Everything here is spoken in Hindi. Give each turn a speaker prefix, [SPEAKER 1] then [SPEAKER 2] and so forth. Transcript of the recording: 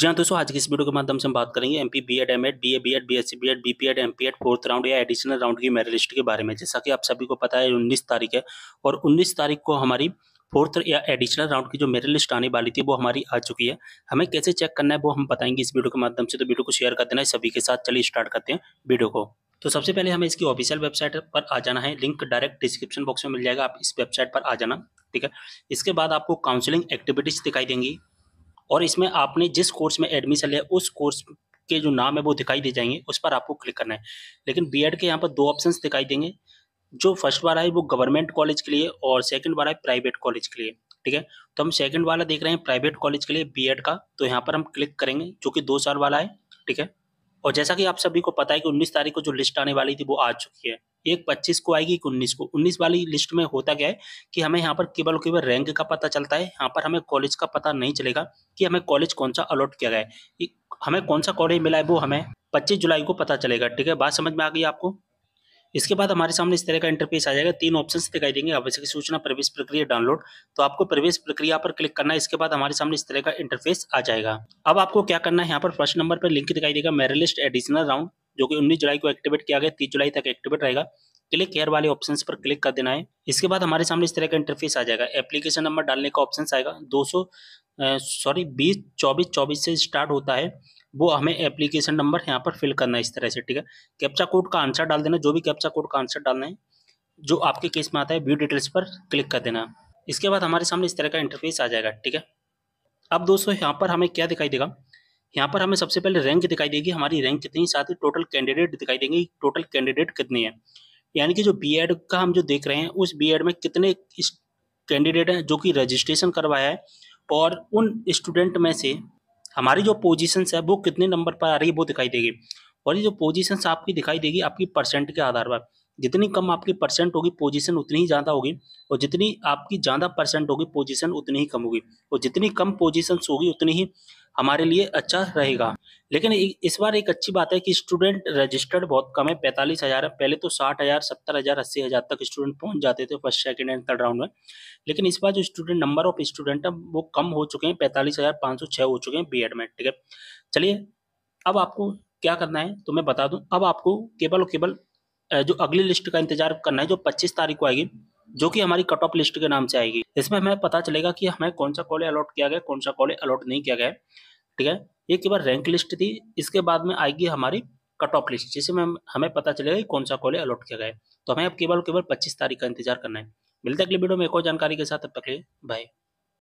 [SPEAKER 1] जी हाँ दोस्तों आज की इस वीडियो के माध्यम से हम बात करेंगे MP BEd MEd BA BEd BSc BEd BPEd MPEd fourth round या एडिशनल राउंड की मेरिट लिस्ट के बारे में जैसा कि आप सभी को पता है उन्नीस तारीख है और उन्नीस तारीख को हमारी फोर्थ या एडिशनल राउंड की जो मेरिट लिस्ट आने वाली थी वो हमारी आ चुकी है हमें कैसे चेक करना है वो हम बताएंगे इस वीडियो के माध्यम से तो वीडियो को शेयर कर देना है सभी के साथ चलिए स्टार्ट करते हैं वीडियो को तो सबसे पहले हमें इसकी ऑफिशियल वेबसाइट पर आ जाना है लिंक डायरेक्ट डिस्क्रिप्शन बॉक्स में मिल जाएगा आप इस वेबसाइट पर आ जाना ठीक है इसके बाद आपको काउंसिलिंग एक्टिविटीज़ दिखाई देंगी और इसमें आपने जिस कोर्स में एडमिशन लिया उस कोर्स के जो नाम है वो दिखाई दे जाएंगे उस पर आपको क्लिक करना है लेकिन बीएड के यहाँ पर दो ऑप्शंस दिखाई देंगे जो फर्स्ट वाला है वो गवर्नमेंट कॉलेज के लिए और सेकंड वाला है प्राइवेट कॉलेज के लिए ठीक है तो हम सेकंड वाला देख रहे हैं प्राइवेट कॉलेज के लिए बी का तो यहाँ पर हम क्लिक करेंगे जो कि दो साल वाला है ठीक है और जैसा कि आप सभी को पता है कि उन्नीस तारीख को जो लिस्ट आने वाली थी वो आ चुकी है एक पच्चीस को आएगी एक उन्नीस को उन्नीस वाली लिस्ट में होता क्या है कि हमें यहाँ पर केवल केवल रैंक का पता चलता है यहाँ पर हमें कॉलेज का पता नहीं चलेगा कि हमें कॉलेज कौन सा अलॉट किया गया है हमें कौन सा कॉलेज मिला है वो हमें पच्चीस जुलाई को पता चलेगा ठीक है बात समझ में आ गई आपको इसके बाद हमारे सामने इस तरह का इंटरफेस आ जाएगा तीन ऑप्शन दिखाई देंगे आवश्यक सूचना प्रवेश प्रक्रिया डाउनलोड तो आपको प्रवेश प्रक्रिया पर क्लिक करना है इसके बाद हमारे सामने इस तरह का इंटरफेस आ जाएगा अब आपको क्या करना है यहाँ पर फर्स्ट नंबर पर लिंक दिखाई देगा लिस्ट एडिशनल राउंड जो कि उन्नीस जुलाई को एक्टिवेट किया गया तीस जुलाई तक एक्टिवेट रहेगा क्लिक केयर वाले ऑप्शन पर क्लिक कर देना है इसके बाद हमारे सामने इस तरह का इंटरफेस आ जाएगा एप्लीकेशन नंबर डालने का ऑप्शन आएगा दो सॉरी बीस चौबीस चौबीस से स्टार्ट होता है वो हमें एप्लीकेशन नंबर यहाँ पर फिल करना है इस तरह से ठीक है कैप्चा कोड का आंसर डाल देना जो भी कैप्चा कोड का आंसर डालना है जो आपके केस में आता है व्यू डिटेल्स पर क्लिक कर देना इसके बाद हमारे सामने इस तरह का इंटरफेस आ जाएगा ठीक है अब दोस्तों यहाँ पर हमें क्या दिखाई देगा यहाँ पर हमें सबसे पहले रैंक दिखाई देगी हमारी रैंक कितनी साथ ही टोटल कैंडिडेट दिखाई देंगे टोटल कैंडिडेट कितनी है यानी कि जो बी एड का हम जो देख रहे हैं उस बी एड में कितने कैंडिडेट हैं जो कि रजिस्ट्रेशन करवाया है और उन स्टूडेंट में से हमारी जो पोजीशन है वो कितने नंबर पर आ रही है वो दिखाई देगी और ये जो पोजिशन आपकी दिखाई देगी आपकी परसेंट के आधार पर जितनी कम आपकी परसेंट होगी पोजीशन उतनी ही ज़्यादा होगी और जितनी आपकी ज़्यादा परसेंट होगी पोजीशन उतनी ही कम होगी और जितनी कम पोजीशन होगी उतनी ही हमारे लिए अच्छा रहेगा लेकिन इस बार एक अच्छी बात है कि स्टूडेंट रजिस्टर्ड बहुत कम है पैंतालीस हज़ार पहले तो साठ हज़ार सत्तर हज़ार अस्सी हज़ार तक स्टूडेंट पहुंच जाते थे first second and third round में लेकिन इस बार जो स्टूडेंट नंबर ऑफ स्टूडेंट है वो कम हो चुके हैं पैंतालीस हज़ार पाँच सौ छः हो चुके हैं बी में ठीक है चलिए अब आपको क्या करना है तो मैं बता दूँ अब आपको केवल और केवल जो अगली लिस्ट का इंतजार करना है जो पच्चीस तारीख को आएगी जो कि हमारी कट ऑफ लिस्ट के नाम से आएगी इसमें हमें पता चलेगा कि हमें कौन सा कॉलेज अलॉट किया गया कौन सा कॉलेज अलॉट नहीं किया गया ठीक है ये केवल रैंक लिस्ट थी इसके बाद में आएगी हमारी कट ऑफ लिस्ट जिसमें हमें पता चलेगा कि कौन सा कॉलेज अलॉट किया गया तो हमें अब केवल केवल पच्चीस तारीख का इंतजार करना है मिलते अगले वीडियो में एक और जानकारी के साथ तब तक बाय